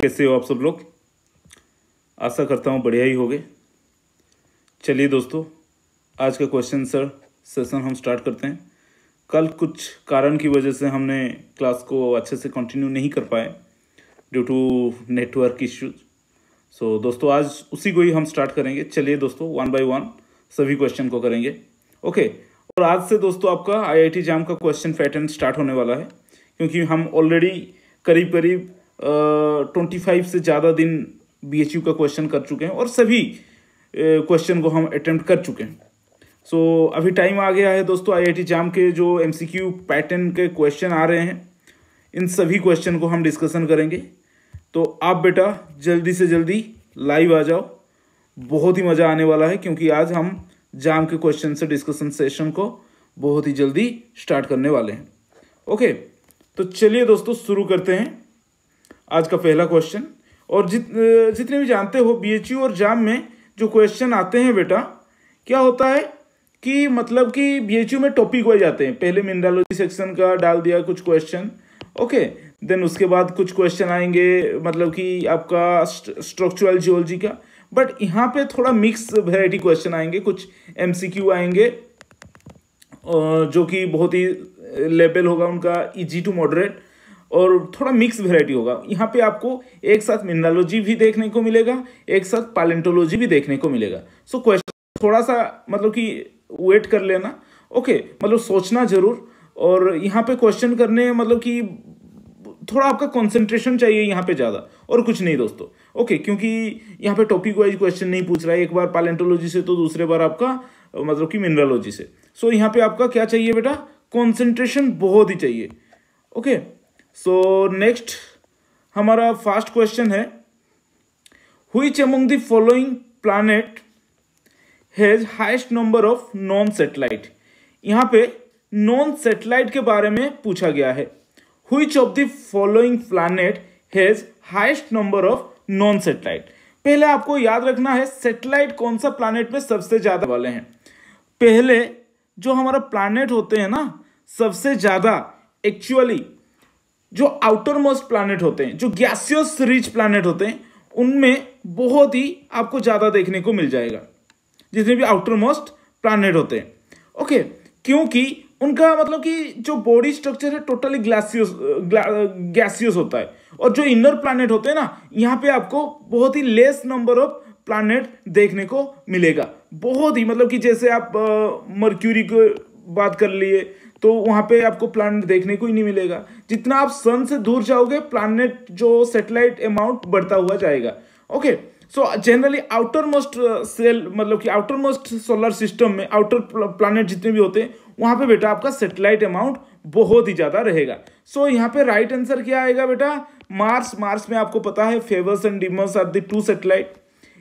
कैसे हो आप सब लोग आशा करता हूँ बढ़िया ही हो चलिए दोस्तों आज का क्वेश्चन सर सेशन हम स्टार्ट करते हैं कल कुछ कारण की वजह से हमने क्लास को अच्छे से कंटिन्यू नहीं कर पाए due to network issues so दोस्तों आज उसी को ही हम स्टार्ट करेंगे चलिए दोस्तों वन बाय वन सभी क्वेश्चन को करेंगे ओके और आज से दोस्तों आपका आई जैम का क्वेश्चन पैटर्न स्टार्ट होने वाला है क्योंकि हम ऑलरेडी करीब करीब ट्वेंटी फाइव से ज़्यादा दिन बी एच यू का क्वेश्चन कर चुके हैं और सभी क्वेश्चन को हम अटैम्प्ट कर चुके हैं सो so, अभी टाइम आ गया है दोस्तों आईआईटी जाम के जो एमसीक्यू पैटर्न के क्वेश्चन आ रहे हैं इन सभी क्वेश्चन को हम डिस्कशन करेंगे तो आप बेटा जल्दी से जल्दी लाइव आ जाओ बहुत ही मज़ा आने वाला है क्योंकि आज हम जाम के क्वेश्चन से डिस्कशन सेशन को बहुत ही जल्दी स्टार्ट करने वाले हैं ओके तो चलिए दोस्तों शुरू करते हैं आज का पहला क्वेश्चन और जित जितने भी जानते हो बी और जाम में जो क्वेश्चन आते हैं बेटा क्या होता है कि मतलब कि बी में टॉपिक वाइज आते हैं पहले मिनरलोजी सेक्शन का डाल दिया कुछ क्वेश्चन ओके देन उसके बाद कुछ क्वेश्चन आएंगे मतलब कि आपका स्ट्रक्चरल जियोलॉजी का बट यहाँ पे थोड़ा मिक्स वेराइटी क्वेश्चन आएंगे कुछ एम आएंगे जो कि बहुत ही लेवल होगा उनका इजी टू मॉडरेट और थोड़ा मिक्स वेराइटी होगा यहाँ पे आपको एक साथ मिनरलॉजी भी देखने को मिलेगा एक साथ पैलेंटोलॉजी भी देखने को मिलेगा सो so, क्वेश्चन थोड़ा सा मतलब कि वेट कर लेना ओके okay, मतलब सोचना जरूर और यहाँ पे क्वेश्चन करने मतलब कि थोड़ा आपका कंसंट्रेशन चाहिए यहाँ पे ज़्यादा और कुछ नहीं दोस्तों ओके क्योंकि यहाँ पे टॉपिक वाइज क्वेश्चन नहीं पूछ रहा है एक बार पैलेंटोलॉजी से तो दूसरे बार आपका मतलब कि मिनरलॉजी से सो so, यहाँ पे आपका क्या चाहिए बेटा कॉन्सेंट्रेशन बहुत ही चाहिए ओके सो नेक्स्ट हमारा फास्ट क्वेश्चन है which among the following planet has highest number of non satellite यहाँ पे नॉन सेटेलाइट के बारे में पूछा गया है which of the following planet has highest number of non satellite पहले आपको याद रखना है सेटेलाइट कौन सा प्लानट में सबसे ज्यादा वाले हैं पहले जो हमारा प्लानट होते हैं ना सबसे ज्यादा एक्चुअली जो आउटर मोस्ट प्लानट होते हैं जो गैसियस रिच प्लानट होते हैं उनमें बहुत ही आपको ज़्यादा देखने को मिल जाएगा जितने भी आउटर मोस्ट प्लानट होते हैं ओके क्योंकि उनका मतलब कि जो बॉडी स्ट्रक्चर है टोटली ग्लासियस गैसियस होता है और जो इनर प्लानट होते हैं ना यहाँ पे आपको बहुत ही लेस नंबर ऑफ प्लानट देखने को मिलेगा बहुत ही मतलब कि जैसे आप मर्क्यूरी को बात कर लिए तो वहां पे आपको प्लानट देखने को ही नहीं मिलेगा जितना आप सन से दूर जाओगे प्लानट जो सेटेलाइट अमाउंट बढ़ता हुआ जाएगा okay so generally outer most cell मतलब कि आउटर मोस्ट सोलर सिस्टम में आउटर प्लानट जितने भी होते हैं वहां पे बेटा आपका सेटेलाइट अमाउंट बहुत ही ज़्यादा रहेगा सो so, यहाँ पे राइट right आंसर क्या आएगा बेटा मार्स मार्स में आपको पता है Phobos and Deimos are the two satellite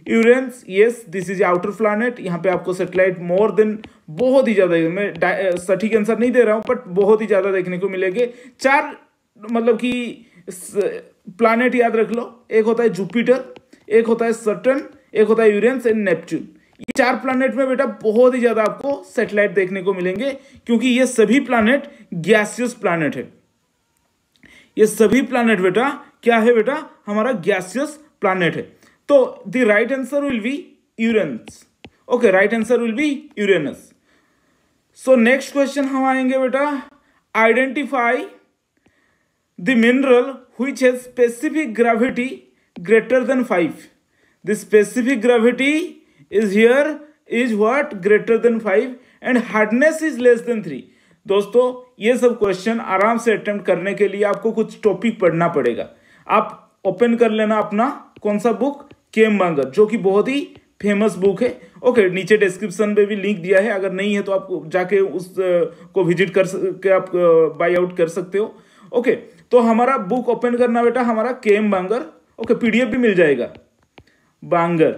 Uranus yes this is outer planet यहाँ पे आपको सेटेलाइट मोर देन बहुत ही ज़्यादा मैं सटीक आंसर नहीं दे रहा हूँ बट बहुत ही ज़्यादा देखने को मिलेंगे चार मतलब कि प्लानट याद रख लो एक होता है जुपिटर एक होता है सटन एक होता है यूरेंस एंड नेपच्यून ये चार प्लानट में बेटा बहुत ही ज़्यादा आपको सेटेलाइट देखने को मिलेंगे क्योंकि ये सभी प्लानट गैसियस प्लानट है ये सभी प्लानट बेटा क्या है बेटा हमारा गैसियस प्लानट है तो the right answer will be Uranus okay right answer will be Uranus so next question हम आएंगे बेटा identify the mineral which has specific gravity greater than five the specific gravity is here is what greater than five and hardness is less than three दोस्तों ये सब question आराम से attempt करने के लिए आपको कुछ टॉपिक पढ़ना पड़ेगा आप ओपन कर लेना अपना कौन सा बुक बांगर जो कि बहुत ही फेमस बुक है ओके नीचे डिस्क्रिप्शन में भी लिंक दिया है अगर नहीं है तो आप जाके उस को विजिट कर के आप बाई आउट कर सकते हो ओके तो हमारा बुक ओपन करना बेटा हमारा केम बांगर ओके पीडीएफ भी मिल जाएगा बांगर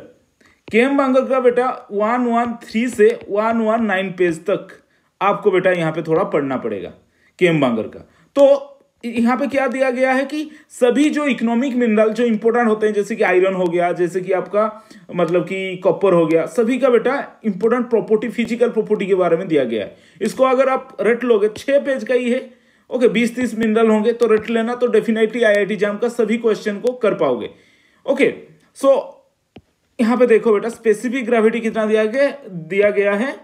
केम बांगर का बेटा वन वन थ्री से वन वन नाइन पेज तक आपको बेटा यहाँ पे थोड़ा पढ़ना पड़ेगा केम बांगर का तो यहाँ पे क्या दिया गया है कि सभी जो इकोनॉमिक मिनरल जो इंपोर्टेंट होते हैं जैसे कि आयरन हो गया जैसे कि आपका मतलब कि कॉपर हो गया सभी का बेटा इंपोर्टेंट प्रॉपर्टी फिजिकल प्रॉपर्टी के बारे में दिया गया है इसको अगर आप रट लोगे छह पेज का ही है ओके बीस तीस मिनरल होंगे तो रट लेना तो डेफिनेटली आई आई जाम का सभी क्वेश्चन को कर पाओगे ओके सो यहाँ पे देखो बेटा स्पेसिफिक ग्रेविटी कितना दिया गया दिया गया है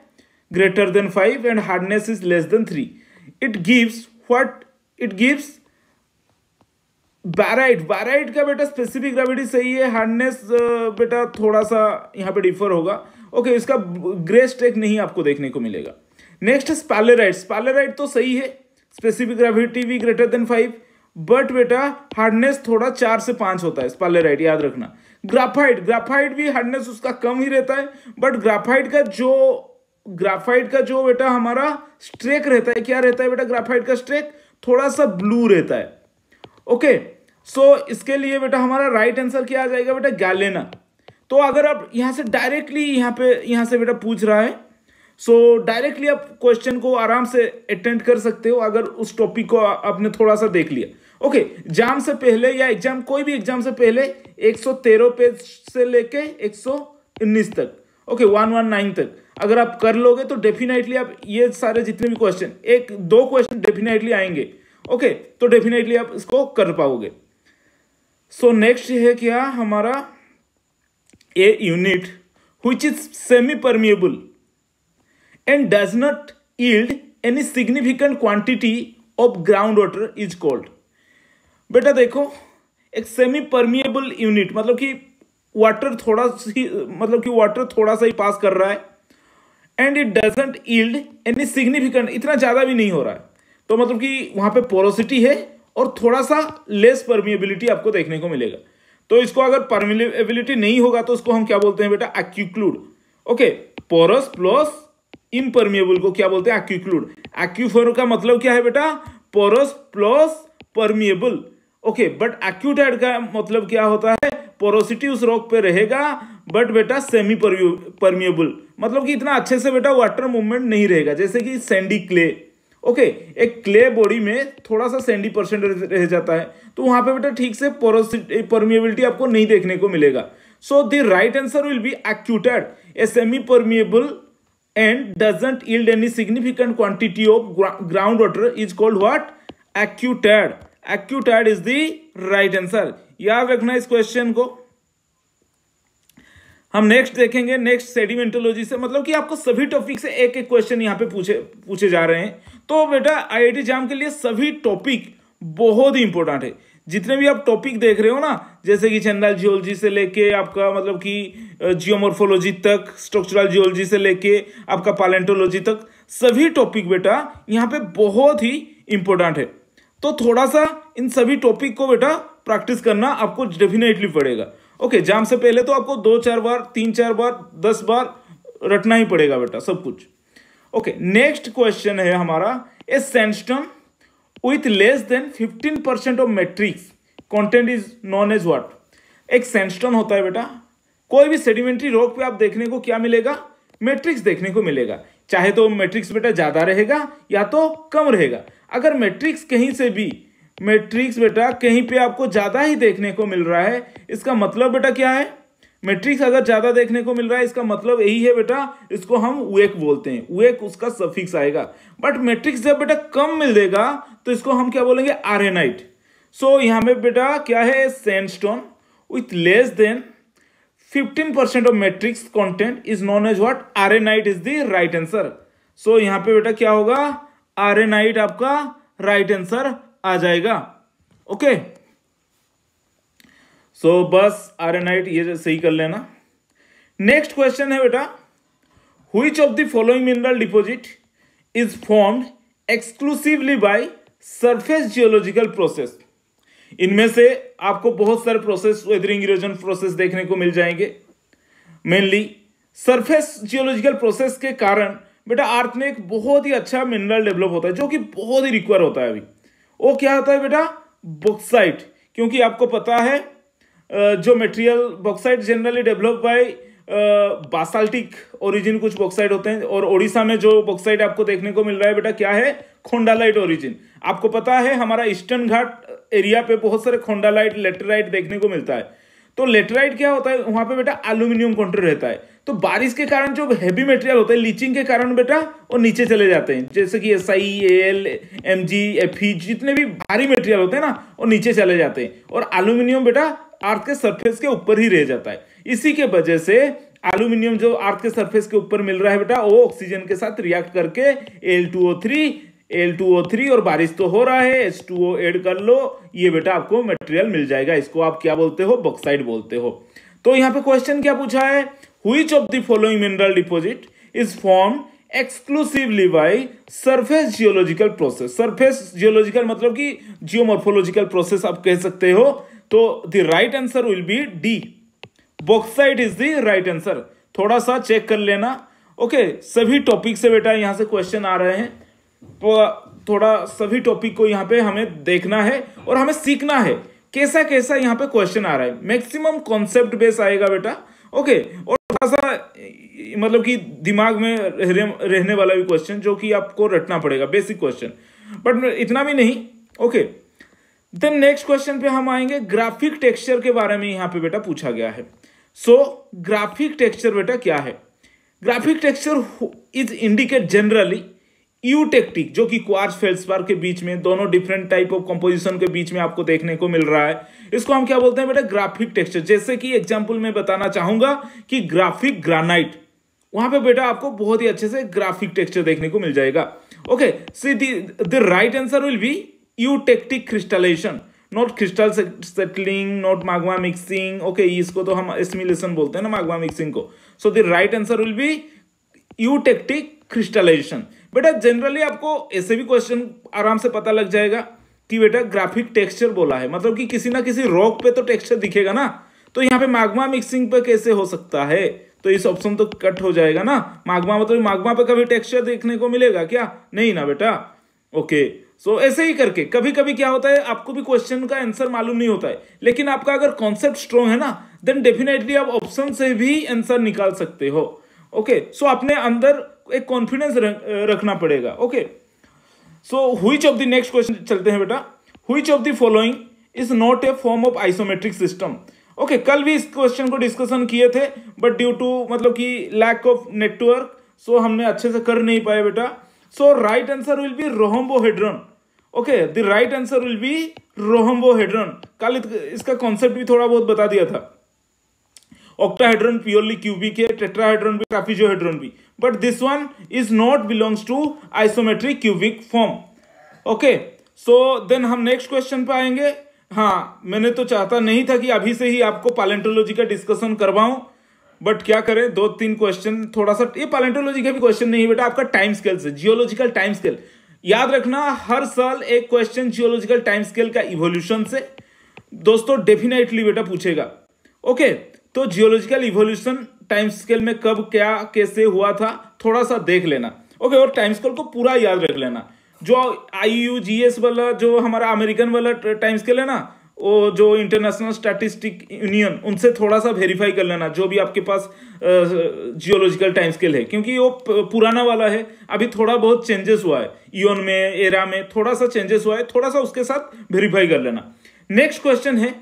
greater than five and hardness is less than three it gives what it gives barite barite का बेटा स्पेसिफिक ग्रेविटी सही है हार्डनेस uh, बेटा थोड़ा सा यहाँ पे डिफर होगा ओके okay, इसका ग्रे स्टेक नहीं आपको देखने को मिलेगा नेक्स्ट स्पैलेराइट स्पैलेराइट तो सही है स्पेसिफिक ग्रेविटी भी ग्रेटर देन फाइव बट बेटा हार्डनेस थोड़ा चार से पांच होता है स्पैलेराइट याद रखना ग्राफाइट ग्राफाइट भी हार्डनेस उसका कम ही रहता है बट ग्राफाइट का जो ग्राफाइट का जो बेटा हमारा स्ट्रेक रहता है क्या रहता है बेटा ग्राफाइट का स्ट्रेक थोड़ा सा ब्लू रहता है ओके सो so, इसके लिए बेटा हमारा राइट आंसर क्या आ जाएगा बेटा गैलेना तो अगर आप यहाँ से डायरेक्टली यहाँ पे यहाँ से बेटा पूछ रहा है सो so, डायरेक्टली आप क्वेश्चन को आराम से अटेंड कर सकते हो अगर उस टॉपिक को आपने थोड़ा सा देख लिया ओके एग्जाम से पहले या एग्जाम कोई भी एग्जाम से पहले 113 पेज से लेके 119 तक ओके 119 तक अगर आप कर लोगे तो डेफिनेटली आप ये सारे जितने भी क्वेश्चन एक दो क्वेश्चन डेफिनेटली आएंगे ओके तो डेफिनेटली आप इसको कर पाओगे सो so, नेक्स्ट है क्या हमारा a unit is semi permeable and does not yield any significant quantity of ground water is called बेटा देखो एक सेमी परमिएबल यूनिट मतलब कि वाटर थोड़ा सी मतलब कि वाटर थोड़ा सा ही पास कर रहा है and it doesn't yield any significant इतना ज़्यादा भी नहीं हो रहा है तो मतलब कि वहां पे पोरोसिटी है और थोड़ा सा लेस परमिएबिलिटी आपको देखने को मिलेगा तो इसको अगर परमिएबिलिटी नहीं होगा तो उसको हम क्या बोलते हैं बेटा aquiclude okay porous plus impermeable को क्या बोलते हैं एक्यूक्लूड एक्यूफोर का मतलब क्या है बेटा porous plus permeable okay but aquitard का मतलब क्या होता है पोरोसिटी उस रॉक पे रहेगा बट बेटा सेमी परमिएबल मतलब कि इतना अच्छे से बेटा वाटर मूवमेंट नहीं रहेगा जैसे कि सैंडी क्ले ओके एक क्ले बॉडी में थोड़ा सा सैंडी परसेंट रह जाता है तो वहां पे बेटा ठीक से पोरोसिटी परमिएबिलिटी आपको नहीं देखने को मिलेगा so the right answer will be aquitard a semi permeable doesn't doesn't any significant quantity of ground water is called what aquitard aquitard is the right answer याद रखना इस क्वेश्चन को हम नेक्स्ट देखेंगे नेक्स्ट सेडिमेंटोलॉजी से मतलब कि आपको सभी टॉपिक से एक एक क्वेश्चन यहां पे पूछे पूछे जा रहे हैं तो बेटा आईआईटी जाम के लिए सभी टॉपिक बहुत ही इंपॉर्टेंट है जितने भी आप टॉपिक देख रहे हो ना जैसे कि जनरल जियोलॉजी से लेके आपका मतलब कि जियोमोर्फोलॉजी तक स्ट्रक्चरल जियोलॉजी से लेके आपका पालेंटोलॉजी तक सभी टॉपिक बेटा यहाँ पे बहुत ही इंपॉर्टेंट है तो थोड़ा सा इन सभी टॉपिक को बेटा प्रैक्टिस करना आपको डेफिनेटली पड़ेगा ओके जाम से पहले तो आपको दो चार बार तीन चार बार दस बार रटना ही पड़ेगा बेटा सब कुछ ओके नेक्स्ट क्वेश्चन है हमारा a sandstone with less than fifteen percent of matrix content is known as what एक सेंस्टम होता है बेटा कोई भी सेडिमेंट्री रॉक पे आप देखने को क्या मिलेगा मैट्रिक्स देखने को मिलेगा चाहे तो मैट्रिक्स बेटा ज़्यादा रहेगा या तो कम रहेगा अगर मैट्रिक्स कहीं से भी मैट्रिक्स बेटा कहीं पे आपको ज़्यादा ही देखने को मिल रहा है इसका मतलब बेटा क्या है मैट्रिक्स अगर ज़्यादा देखने को मिल रहा है इसका मतलब यही है बेटा इसको हम वेक बोलते हैं वेक उसका सफिक्स आएगा बट मैट्रिक्स जब बेटा कम मिल देगा तो इसको हम क्या बोलेंगे आर्यनाइट सो so, यहाँ पे बेटा क्या है sandstone with less than 15% of matrix content is known as what arenite is the right answer so यहां पे बेटा क्या होगा आरएनाइट आपका राइट right आंसर आ जाएगा ओके okay. बस so, बस आरएनाइट ये सही कर लेना नेक्स्ट क्वेश्चन है बेटा which of the following mineral deposit is formed exclusively by surface geological process इनमें से आपको बहुत सारे प्रोसेस वेदरिंग इरोजन प्रोसेस देखने को मिल जाएंगे मेनली सरफेस जियोलॉजिकल प्रोसेस के कारण बेटा अर्थ में एक बहुत ही अच्छा मिनरल डेवलप होता है जो कि बहुत ही रिक्वायर होता है अभी वो क्या होता है बेटा बॉक्साइट क्योंकि आपको पता है जो material bauxite generally develop by basaltic origin कुछ बॉक्साइट होते हैं और ओडिशा में जो बॉक्साइट आपको देखने को मिल रहा है बेटा क्या है खोंडालाइट ओरिजिन आपको पता है हमारा ईस्टर्न घाट एरिया पे बहुत सारे खोंडालाइट लेटराइट देखने को मिलता है तो लेटराइट क्या होता है वहां पे बेटा एल्यूमिनियम कंटेंट रहता है तो बारिश के कारण जो हैवी मटेरियल होता है लीचिंग के कारण बेटा वो नीचे चले जाते हैं जैसे कि S I L M G F जितने भी भारी मटेरियल होते हैं ना वो नीचे चले जाते हैं और एल्यूमिनियम बेटा अर्थ के सरफेस के ऊपर ही रह जाता है इसी के वजह से एल्यूमिनियम जो अर्थ के सरफेस के ऊपर मिल रहा है बेटा वो ऑक्सीजन के साथ रिएक्ट करके L two O three L two O three और बारिश तो हो रहा है एच टू ओ एड कर लो ये बेटा आपको मटेरियल मिल जाएगा इसको आप क्या बोलते हो बॉक्साइड बोलते हो तो यहाँ पे क्वेश्चन क्या पूछा है which of the following mineral deposit is form exclusively by surface geological process surface geological मतलब कि जियोमोर्फोलॉजिकल प्रोसेस आप कह सकते हो तो the right answer will be D bauxite is the right answer थोड़ा सा चेक कर लेना ओके okay, सभी टॉपिक से बेटा यहां से क्वेश्चन आ रहे हैं तो, थोड़ा सभी टॉपिक को यहाँ पे हमें देखना है और हमें सीखना है कैसा कैसा यहाँ पे क्वेश्चन आ रहा है मैक्सिमम कॉन्सेप्ट बेस आएगा बेटा ओके और थोड़ा सा मतलब कि दिमाग में रहने वाला भी क्वेश्चन जो कि आपको रटना पड़ेगा बेसिक क्वेश्चन बट इतना भी नहीं ओके देन नेक्स्ट क्वेश्चन पे हम आएंगे ग्राफिक टेक्सचर के बारे में यहाँ पे बेटा पूछा गया है सो ग्राफिक टेक्सचर बेटा क्या है graphic texture is indicate generally eutectic जो कि क्वार्स फेल्सपार के बीच में दोनों डिफरेंट टाइप ऑफ कंपोजिशन के बीच में आपको देखने को मिल रहा है इसको हम क्या बोलते हैं बेटा ग्राफिक टेक्सचर जैसे कि एग्जांपल में बताना चाहूंगा कि ग्राफिक ग्रानाइट वहां पे बेटा आपको बहुत ही अच्छे से ग्राफिक टेक्सचर देखने को मिल जाएगा okay C the right answer will be eutectic crystallization not crystal settling not magma mixing okay इसको तो हम एसमिलेशन बोलते हैं ना मागवा मिक्सिंग को so the right answer will be eutectic crystallization बेटा जनरली आपको ऐसे भी क्वेश्चन आराम से पता लग जाएगा कि बेटा ग्राफिक टेक्सचर बोला है मतलब कि किसी ना किसी रॉक पे तो टेक्सचर दिखेगा ना तो यहाँ पे मैग्मा मिक्सिंग पे कैसे हो सकता है तो इस ऑप्शन तो कट हो जाएगा ना मैग्मा मतलब मैग्मा पे कभी टेक्सचर देखने को मिलेगा क्या नहीं ना बेटा ओके सो so, ऐसे ही करके कभी कभी क्या होता है आपको भी क्वेश्चन का आंसर मालूम नहीं होता है लेकिन आपका अगर कॉन्सेप्ट स्ट्रॉन्ग है ना देन डेफिनेटली आप ऑप्शन से भी आंसर निकाल सकते हो ओके सो अपने अंदर एक कॉन्फिडेंस रखना पड़ेगा okay so which of the next question चलते हैं बेटा which of the following is not a form of isometric system okay कल भी इस क्वेश्चन को डिस्कशन किए थे बट ड्यू टू मतलब कि लैक ऑफ नेटवर्क सो हमने अच्छे से कर नहीं पाए बेटा so right answer will be rhombohedron okay the right answer will be rhombohedron कल इसका कॉन्सेप्ट भी थोड़ा बहुत बता दिया था octahedron प्योरली क्यूबिक है tetrahedron भी trapezohedron भी but this one is not belongs to isometric cubic form okay so then हम नेक्स्ट क्वेश्चन पे आएंगे हाँ मैंने तो चाहता नहीं था कि अभी से ही आपको पैलेंटोलॉजी का डिस्कशन करवाऊं बट क्या करें दो तीन क्वेश्चन थोड़ा सा ये पैलेंटोलॉजी का भी क्वेश्चन नहीं बेटा आपका टाइम स्केल से जियोलॉजिकल टाइम स्केल याद रखना हर साल एक क्वेश्चन जियोलॉजिकल टाइम स्केल का इवोल्यूशन से दोस्तों डेफिनेटली बेटा पूछेगा ओके okay, तो जियोलॉजिकल इवोल्यूशन टाइम स्केल में कब क्या कैसे हुआ था थोड़ा सा देख लेना ओके और टाइम स्केल को पूरा याद रख लेना जो आई यू जी एस वाला जो हमारा अमेरिकन वाला टाइम स्केल है ना वो जो इंटरनेशनल स्टैटिस्टिक यूनियन उनसे थोड़ा सा वेरीफाई कर लेना जो भी आपके पास जियोलॉजिकल टाइम स्केल है क्योंकि वो पुराना वाला है अभी थोड़ा बहुत चेंजेस हुआ है इन में एरा में थोड़ा सा चेंजेस हुआ है थोड़ा सा उसके साथ वेरीफाई कर लेना नेक्स्ट क्वेश्चन है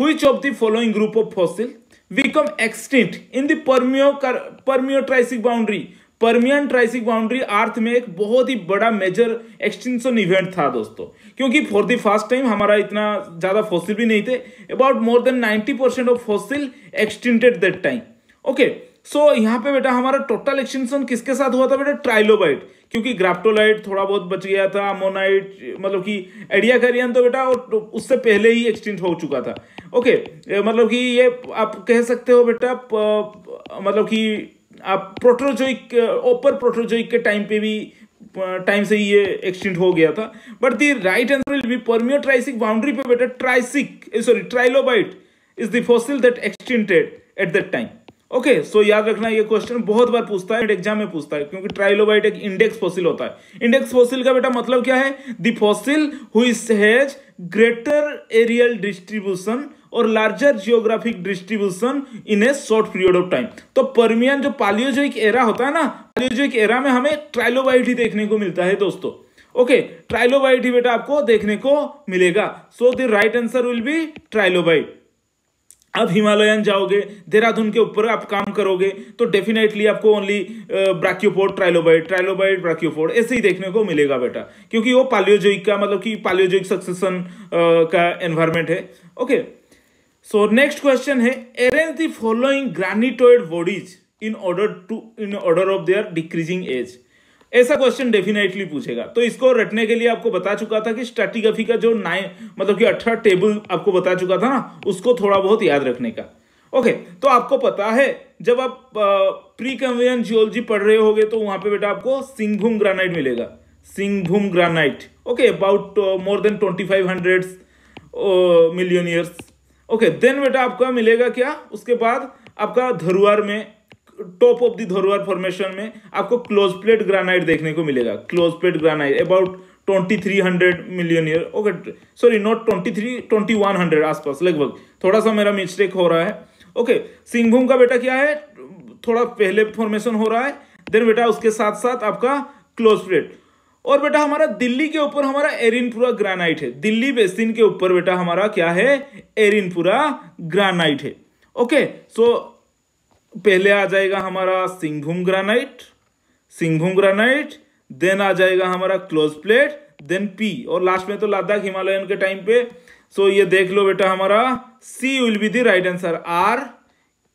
which of the following group of fossil become extinct in the Permio Permio boundary Permian Triassic boundary earth में एक बहुत ही बड़ा मेजर एक्सटेंशन इवेंट था दोस्तों क्योंकि फॉर द फर्स्ट टाइम हमारा इतना ज़्यादा फॉसिल भी नहीं थे about more than 90 percent of fossil extincted that time okay so so, यहाँ पे बेटा हमारा टोटल एक्सटेंशन किसके साथ हुआ था बेटा ट्राइलोबाइट क्योंकि ग्राफ्टोलाइट थोड़ा बहुत बच गया था अमोनाइट मतलब कि एडिया करियन तो बेटा उससे पहले ही एक्सटिंट हो चुका था ओके okay, मतलब कि ये आप कह सकते हो बेटा मतलब कि आप प्रोटोजोइक ओपर प्रोटोजोइक के टाइम पे भी टाइम से ये एक्सटेंड हो गया था but the right answer will be Permio Triassic boundary पे बेटा Triassic sorry trilobite is the fossil that extended at that time okay okay, so so याद रखना ये क्वेश्चन बहुत बार पूछता है एग्जाम में पूछता है क्योंकि ट्राइलोबाइट एक इंडेक्स फॉसिल होता है इंडेक्स फॉसिल का बेटा मतलब क्या है the fossil has greater areal distribution और larger geographic distribution in a short period of time तो परमियन जो पालियोजोइक एरा होता है ना पालियोजोइक एरा में हमें ट्राइलोबाइट ही देखने को मिलता है दोस्तों ओके ट्राइलोबाइट ही बेटा आपको देखने को मिलेगा so the right answer will be trilobite आप हिमालयन जाओगे देहरादून के ऊपर आप काम करोगे तो डेफिनेटली आपको only brachiopod trilobite trilobite brachiopod ऐसे ही देखने को मिलेगा बेटा क्योंकि वो पालियोजोइक का मतलब कि पालियोजोइक सक्सेशन का एनवायरमेंट है ओके सो नेक्स्ट क्वेश्चन है arrange the following granitoid bodies in order to in order of their decreasing age ऐसा क्वेश्चन डेफिनेटली पूछेगा तो इसको रटने के लिए आपको बता चुका था कि स्ट्रेटिग्राफी का जो नाइन मतलब कि अठारह टेबल आपको बता चुका था ना उसको थोड़ा बहुत याद रखने का ओके तो आपको पता है जब आप प्री कन्वियन जियोलॉजी पढ़ रहे होगे तो वहां पे बेटा आपको सिंहभूम ग्रानाइट मिलेगा Singhbhum granite okay about more than twenty five hundred million years okay then बेटा आपका मिलेगा क्या उसके बाद आपका धरुआर में top of the Dharwar formation में आपको क्लोज प्लेट ग्रानाइट देखने को मिलेगा Closepet granite about 2300 million year okay sorry not 23 2100 आसपास लगभग थोड़ा सा मेरा मिस्टेक हो रहा है ओके सिंहभूम का बेटा क्या है थोड़ा पहले फॉर्मेशन हो रहा है देन बेटा उसके साथ साथ आपका क्लोज प्लेट और बेटा हमारा दिल्ली के ऊपर हमारा एरिनपुरा ग्रानाइट है दिल्ली बेसिन के ऊपर बेटा हमारा क्या है एरिनपुरा ग्रानाइट है ओके सो पहले आ जाएगा हमारा Singhbhum granite Singhbhum granite then आ जाएगा हमारा क्लोज प्लेट देन पी और लास्ट में तो लद्दाख हिमालयन के टाइम पे सो so ये देख लो बेटा हमारा C will be the right answer R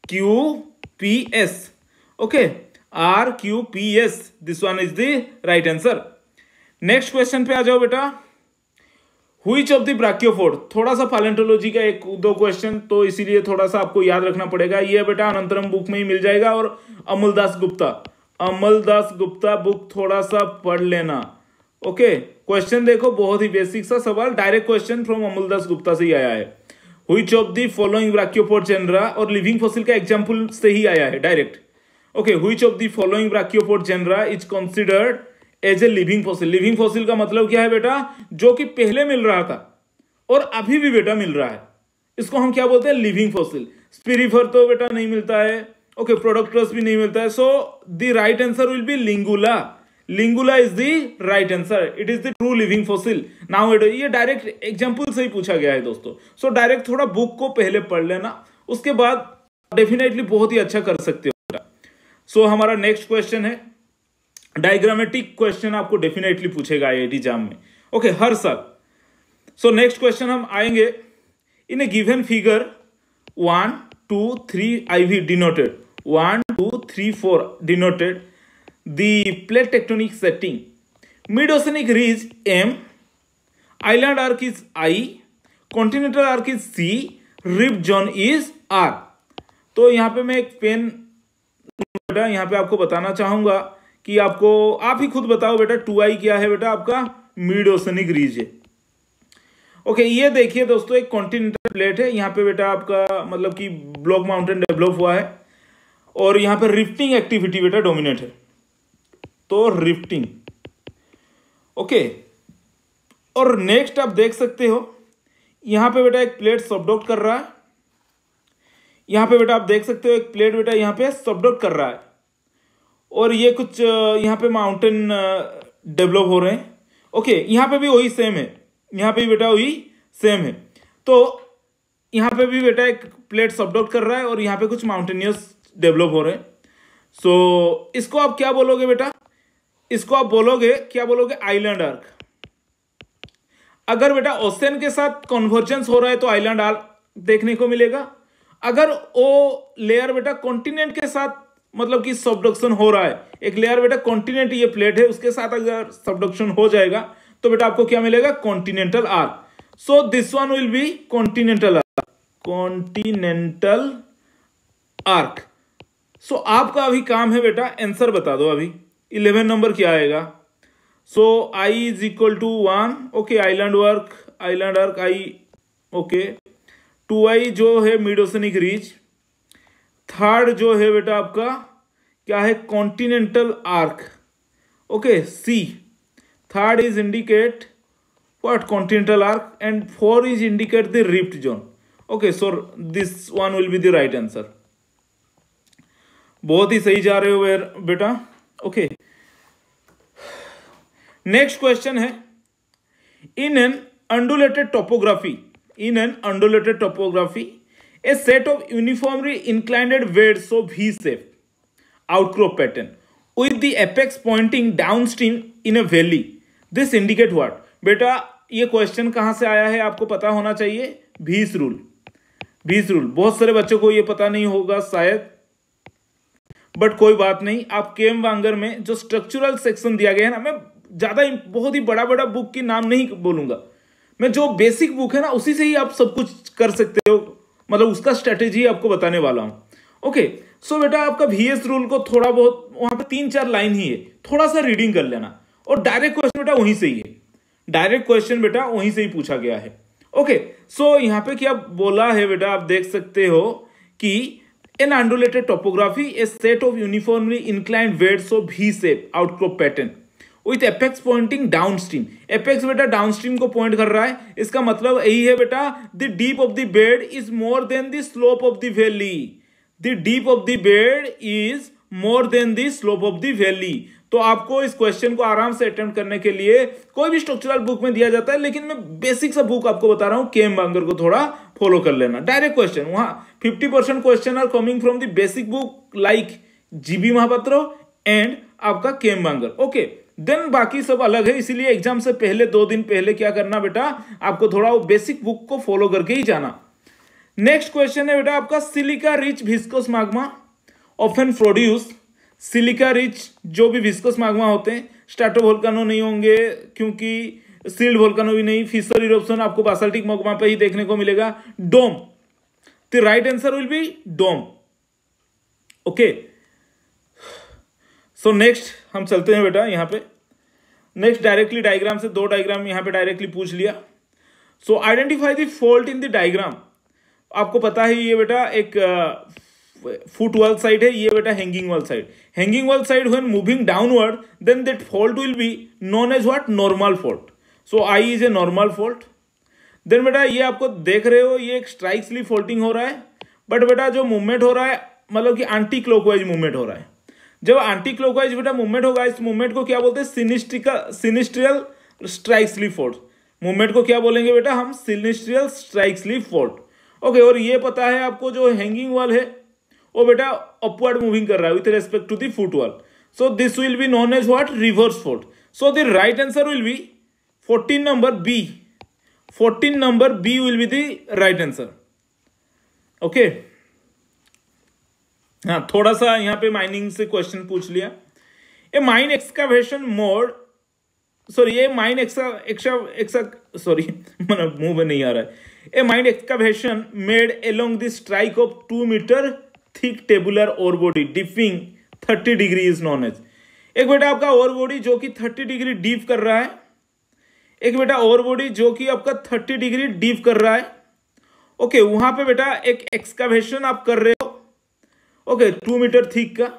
Q P S okay R Q P S this one is the right answer next question पे आ जाओ बेटा हुई ऑफ द ब्राक्योफोर्ड थोड़ा सा फॉलेंटोलॉजी का एक दो क्वेश्चन तो इसीलिए थोड़ा सा आपको याद रखना पड़ेगा ये बेटा अनंतरम बुक में ही मिल जाएगा और अमलदास गुप्ता अमलदास गुप्ता बुक थोड़ा सा पढ़ लेना ओके क्वेश्चन देखो बहुत ही बेसिक सा सवाल direct question from Amaldas Gupta से ही आया है which of the following brachiopod genera और लिविंग फॉसिल का एग्जाम्पल से ही आया है direct okay which of the following brachiopod genera is considered as a living fossil living fossil का मतलब क्या है बेटा जो कि पहले मिल रहा था और अभी भी बेटा मिल रहा है इसको हम क्या बोलते हैं लिविंग फॉसिल स्पिरिफर तो बेटा नहीं मिलता है ओके प्रोडक्ट प्लस भी नहीं मिलता है so the right answer will be lingula lingula is the right answer it is the true living fossil now it ये डायरेक्ट एग्जाम्पल से ही पूछा गया है दोस्तों सो डायरेक्ट थोड़ा बुक को पहले पढ़ लेना उसके बाद डेफिनेटली बहुत ही अच्छा कर सकते हो सो so, हमारा नेक्स्ट क्वेश्चन है डायग्रामेटिक क्वेश्चन आपको डेफिनेटली पूछेगा आई जाम में ओके okay, हर साल सो नेक्स्ट क्वेश्चन हम आएंगे in a given figure one two three I we denoted one two three four denoted the plate tectonic setting mid oceanic oceanic M M, arc is I continental arc is C rift zone is R तो यहाँ पे मैं एक pen यहाँ पे आपको बताना चाहूंगा कि आपको आप ही खुद बताओ बेटा टू आई क्या है बेटा आपका मिड ओसनिक रीज है ओके ये देखिए दोस्तों एक कॉन्टिनेंटल प्लेट है यहाँ पे बेटा आपका मतलब कि ब्लॉक माउंटेन डेवलप हुआ है और यहाँ पे रिफ्टिंग एक्टिविटी बेटा डोमिनेट है तो रिफ्टिंग ओके और नेक्स्ट आप देख सकते हो यहाँ पे बेटा एक प्लेट सबडोक्ट कर रहा है यहाँ पे बेटा आप देख सकते हो एक प्लेट बेटा यहाँ पे सबडोक्ट कर रहा है और ये कुछ यहाँ पे माउंटेन डेवलप हो रहे हैं ओके यहाँ पे भी वही सेम है यहाँ पे भी बेटा वही सेम है तो यहाँ पे भी बेटा एक प्लेट सबडोट कर रहा है और यहाँ पे कुछ माउंटेनियस डेवलप हो रहे हैं सो so, इसको आप क्या बोलोगे बेटा इसको आप बोलोगे क्या बोलोगे आइलैंड आर्क अगर बेटा ओसेन के साथ कन्वर्जेंस हो रहा है तो आइलैंड आर्क देखने को मिलेगा अगर वो लेयर बेटा कॉन्टिनेंट के साथ मतलब कि सबडक्शन हो रहा है एक लेयर बेटा कॉन्टिनेंट ये प्लेट है उसके साथ अगर सबडक्शन हो जाएगा तो बेटा आपको क्या मिलेगा continental arc so this one will be continental arc continental arc so आपका अभी काम है बेटा आंसर बता दो अभी इलेवन नंबर क्या आएगा so I is equal to one okay island arc island arc I okay two I जो है मिड ओसनिक रीच थर्ड जो है बेटा आपका क्या है continental arc okay C third is indicate what continental arc and four is indicate the rift zone okay so this one will be the right answer बहुत ही सही जा रहे हो बेटा ओके नेक्स्ट क्वेश्चन है in an undulated topography in an undulated topography set of of uniformly bed so V shape shape pattern pattern with the apex pointing downstream in a valley this indicate what? बेटा ये question कहां से आया है आपको पता होना चाहिए भीस रूल भीस रूल बहुत सारे बच्चों को ये पता नहीं होगा शायद बट कोई बात नहीं आप केम वांगर में जो स्ट्रक्चरल सेक्शन दिया गया है ना मैं ज़्यादा बहुत ही बड़ा बड़ा बुक की नाम नहीं बोलूंगा मैं जो बेसिक बुक है ना उसी से ही आप सब कुछ कर सकते हो मतलब उसका स्ट्रेटेजी आपको बताने वाला हूं ओके सो बेटा आपका वीएस रूल को थोड़ा बहुत वहां पर तीन चार लाइन ही है थोड़ा सा रीडिंग कर लेना और डायरेक्ट क्वेश्चन बेटा वहीं से ही है डायरेक्ट क्वेश्चन बेटा वहीं से ही पूछा गया है ओके सो यहाँ पे क्या बोला है बेटा आप देख सकते हो कि an undulated topography a set of uniformly inclined beds of V shape outcrop pattern with apex pointing down stream apex बेटा डाउन स्ट्रीम को पॉइंट कर रहा है इसका मतलब यही है बेटा the dip of the bed is more than the slope of the valley the dip of the bed is more than the slope of the valley तो आपको इस क्वेश्चन को आराम से अटेम्प्ट करने के लिए कोई भी स्ट्रक्चरल बुक में दिया जाता है लेकिन मैं बेसिक सा बुक आपको बता रहा हूं के एम बांगर को थोड़ा फॉलो कर लेना डायरेक्ट क्वेश्चन वहां fifty percent question are coming from the basic book like GB Mahapatra and आपका के एम बांगर ओके देन बाकी सब अलग है इसीलिए एग्जाम से पहले दो दिन पहले क्या करना बेटा आपको थोड़ा वो बेसिक बुक को फॉलो करके ही जाना नेक्स्ट क्वेश्चन है बेटा आपका silica rich viscous magma often produce silica rich जो भी विस्कोस माग्मा होते हैं स्टार्टो वोल्कानो नहीं होंगे क्योंकि सील्ड वोल्कानो भी नहीं फिसर इरोप्शन आपको बासल्टिक माग्मा पे ही देखने को मिलेगा dome the right answer will be dome okay okay. So next हम चलते हैं बेटा यहाँ पे नेक्स्ट डायरेक्टली डायग्राम से दो डायग्राम यहाँ पे डायरेक्टली पूछ लिया so identify the fault in the diagram आपको पता है ये बेटा एक फुट वाल साइड है ये बेटा hanging wall side hanging wall side when moving downward then that fault will be known as what normal fault so I is a normal fault then बेटा ये आपको देख रहे हो ये एक स्ट्राइक्सली फोल्टिंग हो रहा है बट बेटा जो मूवमेंट हो रहा है मतलब कि एंटी क्लॉकवाइज मूवमेंट हो रहा है जब एंटी क्लॉक वाइज बेटा मूवमेंट होगा इस मूवमेंट को क्या बोलते हैं सिनिस्ट्रिकल सिनिस्ट्रियल स्ट्राइक्सली फोर्स मूवमेंट को क्या बोलेंगे बेटा हम सिनिस्ट्रियल स्ट्राइक्सली फोर्ट ओके और ये पता है आपको जो हैंगिंग वॉल है वो बेटा अपवर्ड मूविंग कर रहा है with respect to the foot wall so this will be known as what reverse fault so the right answer will be fourteen number B fourteen number B will be the right answer okay हाँ थोड़ा सा यहाँ पे mining से question पूछ लिया ये mine excavation mode sorry ये माइन एक्सा एक्सा एक्सा सॉरी मतलब मुंह में नहीं आ रहा है a mine excavation made along this strike of two metre thick tabular ore body dipping thirty degree is known as एक बेटा आपका और बॉडी जो कि थर्टी डिग्री डीप कर रहा है एक बेटा और बॉडी जो कि आपका थर्टी डिग्री डीप कर रहा है ओके okay, वहां पे बेटा एक एक्सकावेशन आप कर रहे हो ओके टू मीटर थिक का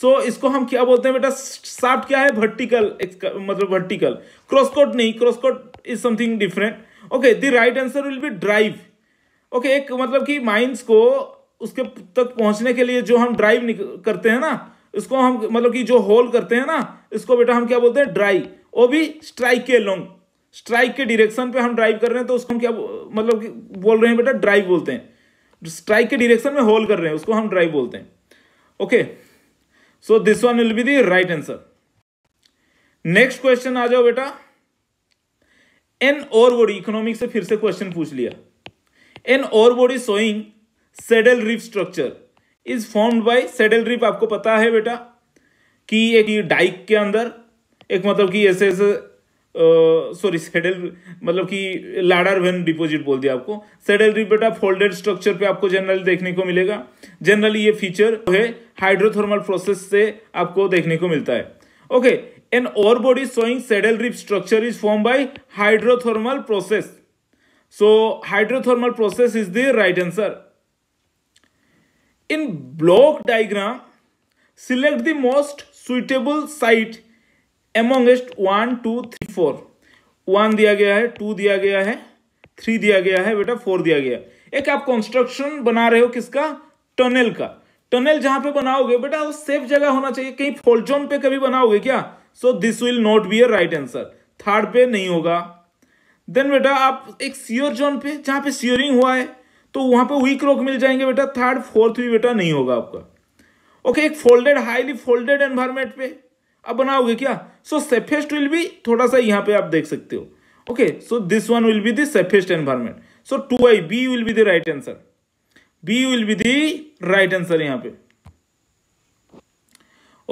सो so, इसको हम क्या बोलते हैं बेटा साफ्ट क्या है वर्टिकल मतलब वर्टिकल क्रॉसकोट नहीं crosscut is something different okay the right answer will be drive okay एक मतलब कि माइंस को उसके तक पहुंचने के लिए जो हम ड्राइव करते हैं ना इसको हम मतलब कि जो होल करते हैं ना इसको बेटा हम क्या बोलते हैं ड्राइव वो भी स्ट्राइक के लॉन्ग स्ट्राइक के डिरेक्शन पे हम ड्राइव कर रहे हैं तो उसको हम क्या मतलब कि बोल रहे हैं बेटा ड्राइव बोलते हैं स्ट्राइक के डिरेक्शन में होल कर रहे हैं उसको हम ड्राइव बोलते हैं okay so this one will be the right answer next question आ जाओ बेटा एन और बॉडी इकोनॉमिक से फिर से क्वेश्चन पूछ लिया an ore body showing saddle reef structure is formed by saddle reef आपको पता है बेटा कि एक डाइक के अंदर एक मतलब कि ऐसे ऐसे सॉरी सेडल मतलब कि लैडर वेन डिपोजिट बोल दिया आपको सेडल रिपेट आप फोल्डेड स्ट्रक्चर पे आपको जनरली देखने को मिलेगा जनरली ये फीचर जो है हाइड्रोथर्मल प्रोसेस से आपको देखने को मिलता है okay an ore body showing saddle reef structure is form by hydrothermal process so hydrothermal process is the right answer in block diagram select the most suitable site amongst one two three four one दिया गया है to दिया गया है three दिया गया है बेटा फोर दिया गया एक आप कंस्ट्रक्शन बना रहे हो किसका टनल का टनल जहां पे बनाओगे बेटा वो सेफ जगह होना चाहिए कहीं फॉल्ट जोन पे कभी बनाओगे क्या so this will not be a right answer third पे नहीं होगा देन बेटा आप एक सियोर जोन पे जहां पे सियोरिंग हुआ है तो वहां पे वीक रोक मिल जाएंगे बेटा थर्ड फोर्थ भी बेटा नहीं होगा आपका ओके okay, एक फोल्डेड हाईली फोल्डेड एनवायरमेंट पे अब बनाओगे क्या सो सेफेस्ट विल बी थोड़ा सा यहाँ पे आप देख सकते हो okay so this one will be the best environment so two I B will be the right answer B will be the right answer यहाँ पे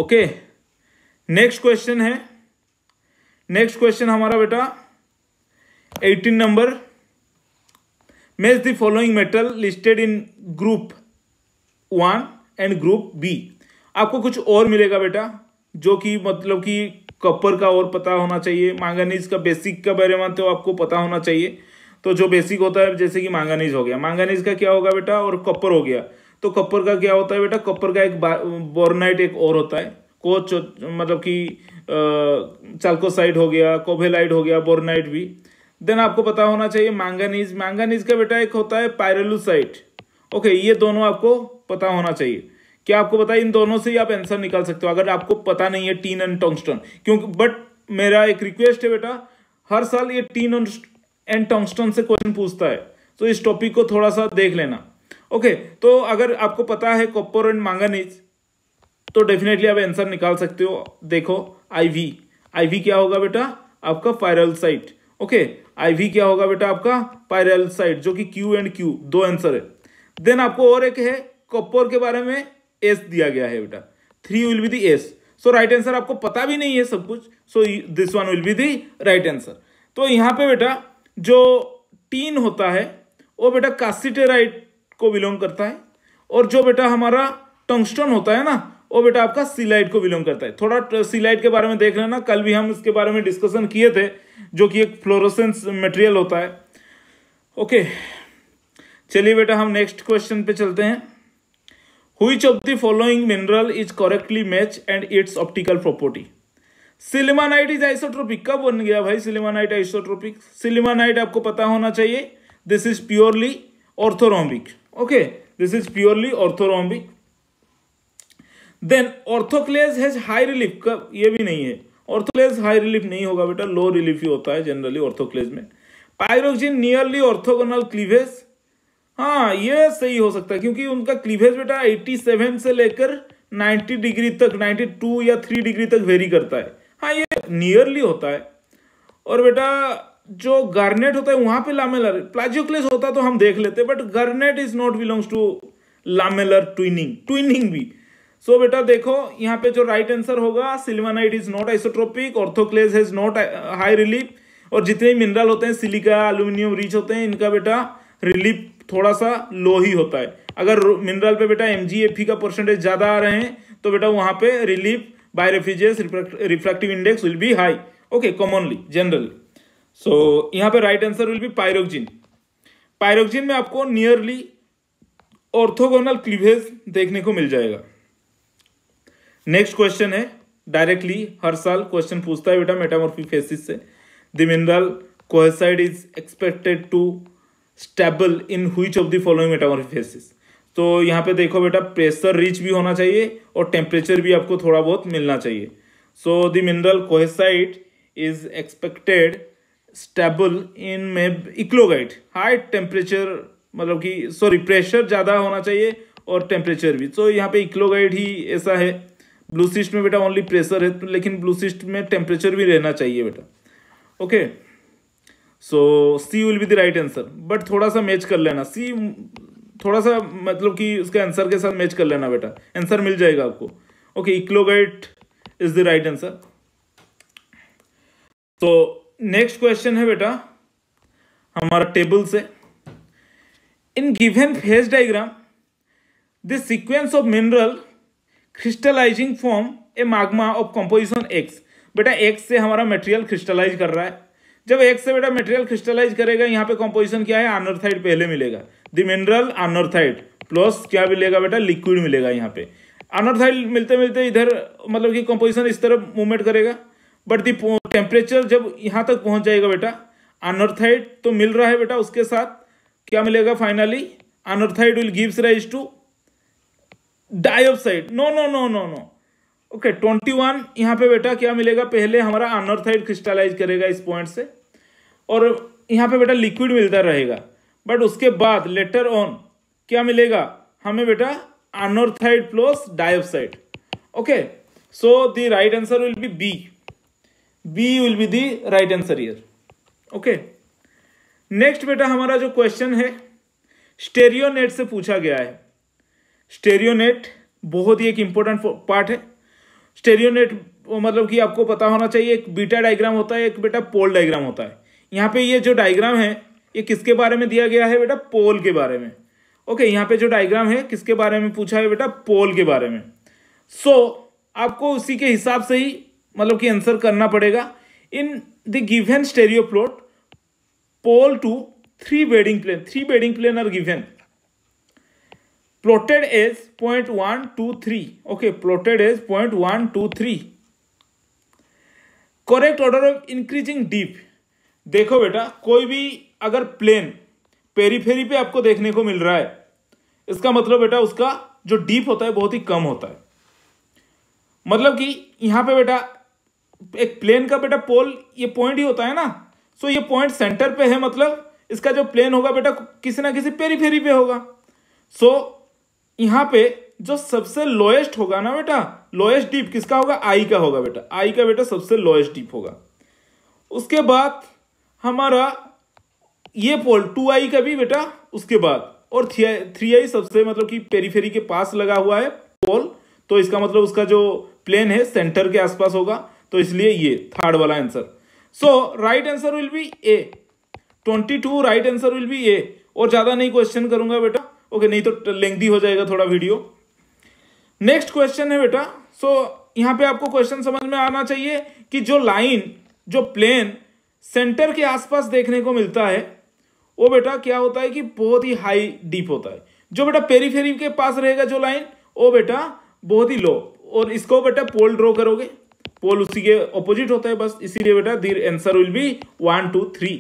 ओके नेक्स्ट क्वेश्चन है नेक्स्ट क्वेश्चन हमारा बेटा 18 number match the following metal listed in group one and group B आपको कुछ और मिलेगा बेटा जो कि मतलब कि कॉपर का और पता होना चाहिए मांगानीज का बेसिक का बारे में तो आपको पता होना चाहिए तो जो बेसिक होता है जैसे कि मांगानीज हो गया मांगानीज का क्या होगा बेटा और कॉपर हो गया तो कॉपर का क्या होता है बेटा कॉपर का एक बोर्नाइट एक और होता है कोच मतलब कि चालकोसाइड हो गया कोभेलाइट हो गया बोर्नाइट भी देन आपको पता होना चाहिए मांगानीज मांगानीज का बेटा एक होता है पायरेलूसाइट ओके ये दोनों आपको पता होना चाहिए क्या आपको पता है इन दोनों से ही आप आंसर निकाल सकते हो अगर आपको पता नहीं है टीन एंड टोंगस्टन क्योंकि बट मेरा एक रिक्वेस्ट है बेटा हर साल ये टीन एंड टोंगस्टन से क्वेश्चन पूछता है तो इस टॉपिक को थोड़ा सा देख लेना ओके तो अगर आपको पता है कॉपर एंड मांगनीज तो डेफिनेटली आप आंसर निकाल सकते हो देखो आईवी आईवी क्या होगा बेटा आपका पायरल साइट ओके आईवी क्या होगा बेटा आपका पायरल साइट जो कि क्यू एंड क्यू दो आंसर है देन आपको और एक है कॉपर के बारे में एस दिया गया है बेटा three will be the S so right answer आपको पता भी नहीं है सब कुछ so this one will be the right answer तो यहाँ पे बेटा जो टीन होता है वो बेटा कासीटेराइट को बिलोंग करता है और जो बेटा हमारा टंगस्टन होता है ना वो बेटा आपका सीलाइट को बिलोंग करता है थोड़ा सीलाइट के बारे में देख लेना कल भी हम इसके बारे में डिस्कशन किए थे जो कि एक फ्लोरोसेंस मटेरियल होता है ओके चलिए बेटा हम नेक्स्ट क्वेश्चन पे चलते हैं हुई of the following mineral is correctly matched and its optical property? Sillimanite is isotropic कब बन गया भाई सिलिमानाइट आइसोट्रोपिक सिलिमानाइट आपको पता होना चाहिए this is purely orthorhombic okay this is purely orthorhombic then orthoclase has high relief कब ये भी नहीं है ऑर्थोक्लेज हाई रिलीफ नहीं होगा बेटा लो रिलीफ ही होता है जनरली ऑर्थोक्लेज में पायरोक्सिन नियरली ऑर्थोगोनल क्लीवेज हाँ ये सही हो सकता है क्योंकि उनका क्लीवेज बेटा 87 से लेकर 90 डिग्री तक 92 या 3 डिग्री तक वेरी करता है हाँ ये नियरली होता है और बेटा जो गार्नेट होता है वहां पे लामेलर प्लाजियोक्लेस होता तो हम देख लेते but garnet is not belongs to lamellar twinning twinning भी सो so, बेटा देखो यहाँ पे जो राइट आंसर होगा sillimanite is not isotropic orthoclase has not high relief और जितने मिनरल होते हैं सिलिका एल्यूमिनियम रिच होते हैं इनका बेटा रिलीफ थोड़ा सा लो ही होता है अगर मिनरल पे बेटा एम का परसेंटेज ज्यादा आ रहे हैं तो बेटा वहां पे relief by refractive refractive index will be high okay commonly generally so यहां पे right answer will be pyroxene pyroxene में आपको नियरली ऑर्थोगोनल क्लिवेज देखने को मिल जाएगा नेक्स्ट क्वेश्चन है डायरेक्टली हर साल क्वेश्चन पूछता है बेटा मेटामोर्फी फेसिस से the mineral coesite is expected to stable in which of the following metamorphic facies तो यहाँ पे देखो बेटा प्रेशर रिच भी होना चाहिए और टेम्परेचर भी आपको थोड़ा बहुत मिलना चाहिए so the mineral coesite is expected stable in मे इक्लोगाइट हाई टेम्परेचर मतलब कि सॉरी प्रेशर ज़्यादा होना चाहिए और टेम्परेचर भी सो so, यहाँ पे इक्लोगाइड ही ऐसा है ब्लू सिस्ट में बेटा ओनली प्रेशर है लेकिन ब्लू सिस्ट में टेम्परेचर भी रहना चाहिए बेटा okay okay. So C will be the right answer but थोड़ा सा मैच कर लेना सी थोड़ा सा मतलब कि उसके आंसर के साथ मैच कर लेना बेटा आंसर मिल जाएगा आपको okay eclogite is the right answer तो नेक्स्ट क्वेश्चन है बेटा हमारा टेबल से in given phase diagram the sequence of mineral crystallizing form a magma of composition X बेटा एक्स से हमारा मटेरियल क्रिस्टलाइज कर रहा है जब एक से बेटा मेटेरियल क्रिस्टलाइज करेगा यहाँ पे कॉम्पोजिशन क्या है अनर्थाइड पहले मिलेगा द मिनरल आनर्थाइड प्लस क्या मिलेगा बेटा लिक्विड मिलेगा यहाँ पे अनर्थाइड मिलते मिलते इधर मतलब कि कॉम्पोजिशन इस तरफ मूवमेंट करेगा बट दी टेम्परेचर जब यहाँ तक पहुँच जाएगा बेटा अनर्थाइड तो मिल रहा है बेटा उसके साथ क्या मिलेगा finally anorthite will gives rise to dioxide no no no no no okay twenty one यहाँ पे बेटा क्या मिलेगा पहले हमारा अनर्थाइड क्रिस्टलाइज करेगा इस पॉइंट से और यहाँ पे बेटा लिक्विड मिलता रहेगा बट उसके बाद लेटर ऑन क्या मिलेगा हमें बेटा anorthite plus dioxide okay so the right answer will be B B will be the right answer year okay next बेटा हमारा जो क्वेश्चन है स्टेरियोनेट से पूछा गया है स्टेरियोनेट बहुत ही एक इंपॉर्टेंट पार्ट है स्टेरियोनेट मतलब कि आपको पता होना चाहिए एक बीटा डायग्राम होता है एक बेटा पोल डायग्राम होता है यहाँ पे ये जो डायग्राम है ये किसके बारे में दिया गया है बेटा पोल के बारे में ओके यहाँ पे जो डायग्राम है किसके बारे में पूछा है बेटा पोल के बारे में सो so, आपको उसी के हिसाब से ही मतलब कि आंसर करना पड़ेगा in the given stereo plot pole to three bedding plane three bedding plane are given plotted as point one two three okay plotted as point one two three correct order of increasing dip देखो बेटा कोई भी अगर plane periphery पे आपको देखने को मिल रहा है इसका मतलब बेटा उसका जो डीप होता है बहुत ही कम होता है मतलब कि यहां पे बेटा एक प्लेन का बेटा पोल ये पॉइंट ही होता है ना सो ये पॉइंट सेंटर पे है मतलब इसका जो प्लेन होगा बेटा किसी ना किसी पेरीफेरी पे होगा सो यहां पे जो सबसे लोएस्ट होगा ना बेटा लोएस्ट डीप किसका होगा आई का होगा बेटा आई का बेटा सबसे लोएस्ट डीप होगा उसके बाद हमारा ये पोल टू आई का भी बेटा उसके बाद और थ्री आई सबसे मतलब कि पेरीफेरी के पास लगा हुआ है पोल तो इसका मतलब उसका जो प्लेन है सेंटर के आसपास होगा तो इसलिए ये थर्ड वाला answer so right answer will be A twenty two right answer will be A और ज्यादा नहीं क्वेश्चन करूंगा बेटा ओके नहीं तो लेंथी हो जाएगा थोड़ा वीडियो नेक्स्ट क्वेश्चन है बेटा सो so, यहाँ पे आपको क्वेश्चन समझ में आना चाहिए कि जो लाइन जो प्लेन सेंटर के आसपास देखने को मिलता है वो बेटा क्या होता है कि बहुत ही हाई डीप होता है जो बेटा पेरीफेरी के पास रहेगा जो लाइन वो बेटा बहुत ही लो और इसको बेटा पोल ड्रॉ करोगे पोल उसी के ऑपोजिट होता है बस इसीलिए बेटा the answer will be one two three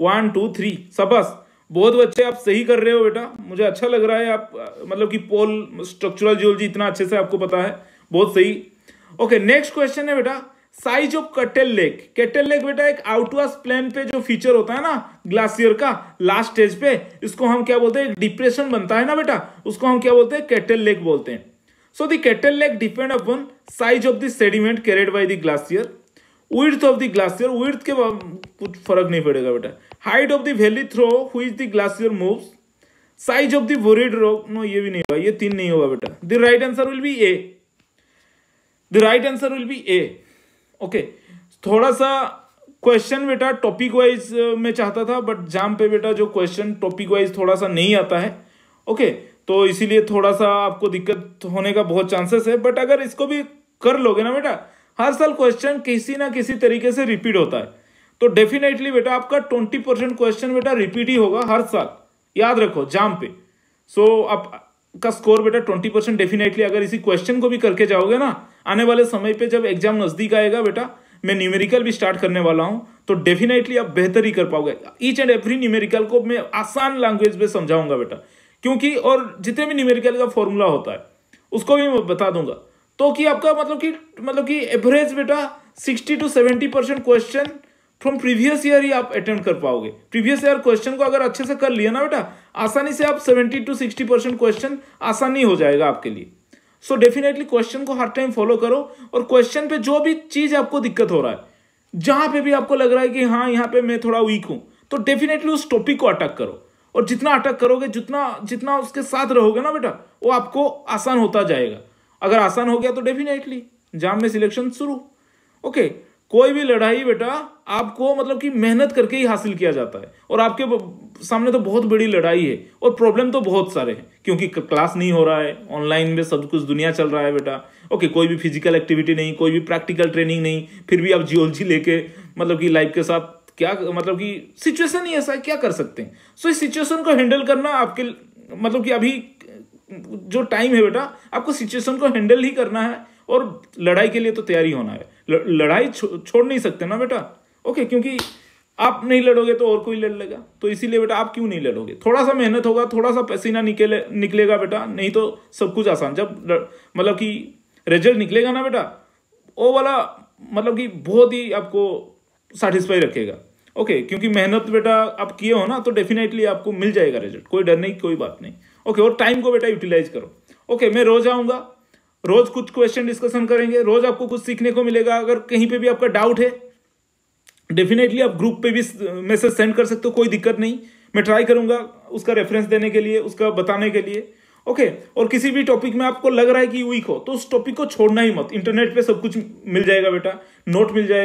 one two three सबस बहुत बच्चे आप सही कर रहे हो बेटा मुझे अच्छा लग रहा है आप मतलब कि पोल स्ट्रक्चरल जियोलॉजी इतना अच्छे से आपको पता है बहुत सही ओके नेक्स्ट क्वेश्चन है बेटा size of kettle lake kettle lake बेटा एक आउटवास प्लेन पे जो फीचर होता है ना ग्लासियर का लास्ट स्टेज पे इसको हम क्या बोलते हैं डिप्रेशन बनता है ना बेटा उसको हम क्या बोलते हैं केटेल लेक बोलते हैं so the kettle lake depend upon size of the sediment carried by the glacier width of the glacier width के कुछ फर्क नहीं पड़ेगा बेटा height of the valley through which the glacier moves size of the weathered rock no ये भी नहीं होगा ये तीन नहीं होगा बेटा the right answer will be A the right answer will be A okay थोड़ा सा क्वेश्चन बेटा टॉपिक वाइज uh, मैं चाहता था बट जाम पे बेटा जो क्वेश्चन टॉपिक वाइज थोड़ा सा नहीं आता है ओके okay. तो इसीलिए थोड़ा सा आपको दिक्कत होने का बहुत चांसेस है बट अगर इसको भी कर लोगे ना बेटा हर साल क्वेश्चन किसी ना किसी तरीके से रिपीट होता है तो डेफिनेटली बेटा आपका ट्वेंटी परसेंट क्वेश्चन बेटा रिपीट ही होगा हर साल याद रखो जाम पे सो so, आपका स्कोर बेटा ट्वेंटी परसेंट डेफिनेटली अगर इसी क्वेश्चन को भी करके जाओगे ना आने वाले समय पे जब एग्जाम नज़दीक आएगा बेटा मैं न्यूमेरिकल भी स्टार्ट करने वाला हूँ तो डेफिनेटली आप बेहतर ही कर पाओगे ईच एंड एवरी न्यूमेरिकल को मैं आसान लैंग्वेज में समझाऊंगा बेटा क्योंकि और जितने भी न्यूमेरिकल का फॉर्मूला होता है उसको भी मैं बता दूंगा तो कि आपका मतलब कि मतलब कि एवरेज बेटा sixty to seventy percent question from previous year ही आप अटेंड कर पाओगे प्रीवियस ईयर क्वेश्चन को अगर अच्छे से कर लिया ना बेटा आसानी से आप seventy to sixty percent question आसानी हो जाएगा आपके लिए सो डेफिनेटली क्वेश्चन को हर टाइम फॉलो करो और क्वेश्चन पे जो भी चीज आपको दिक्कत हो रहा है जहां पे भी आपको लग रहा है कि हाँ यहाँ पे मैं थोड़ा वीक हूं तो डेफिनेटली उस टॉपिक को अटक करो और जितना अटक करोगे जितना जितना उसके साथ रहोगे ना बेटा वो आपको आसान होता जाएगा अगर आसान हो गया तो डेफिनेटली जाम में सिलेक्शन शुरू ओके कोई भी लड़ाई बेटा आपको मतलब कि मेहनत करके ही हासिल किया जाता है और आपके सामने तो बहुत बड़ी लड़ाई है और प्रॉब्लम तो बहुत सारे हैं क्योंकि क्लास नहीं हो रहा है ऑनलाइन में सब कुछ दुनिया चल रहा है बेटा ओके कोई भी फिजिकल एक्टिविटी नहीं कोई भी प्रैक्टिकल ट्रेनिंग नहीं फिर भी आप जियोलॉजी लेके मतलब कि लाइफ के साथ क्या मतलब कि सिचुएशन ही ऐसा है क्या कर सकते हैं सो इस सिचुएशन को हैंडल करना आपके मतलब कि अभी जो टाइम है बेटा आपको सिचुएशन को हैंडल ही करना है और लड़ाई के लिए तो तैयारी होना है लड़ाई छो, छोड़ नहीं सकते ना बेटा ओके क्योंकि आप नहीं लड़ोगे तो और कोई लड़ लेगा तो इसीलिए बेटा आप क्यों नहीं लड़ोगे थोड़ा सा मेहनत होगा थोड़ा सा पसीना निकले निकलेगा बेटा नहीं तो सब कुछ आसान जब मतलब कि रिजल्ट निकलेगा ना बेटा वो वाला मतलब कि बहुत ही आपको सेटिस्फाई रखेगा ओके क्योंकि मेहनत बेटा आप किए हो ना तो डेफिनेटली आपको मिल जाएगा रिजल्ट कोई डर नहीं कोई बात नहीं ओके और टाइम को बेटा यूटिलाइज करो ओके मैं रोज आऊँगा रोज कुछ क्वेश्चन डिस्कशन करेंगे रोज आपको कुछ सीखने को मिलेगा अगर कहीं पे भी आपका डाउट है डेफिनेटली आप ग्रुप पे भी मैसेज सेंड कर सकते हो कोई दिक्कत नहीं मैं ट्राई करूंगा उसका रेफरेंस देने के लिए उसका बताने के लिए ओके okay, और किसी भी टॉपिक में आपको लग रहा है कि वीक हो तो उस टॉपिक को छोड़ना ही मत इंटरनेट पे सब कुछ मिल जाएगा बेटा नोट मिल जाएगा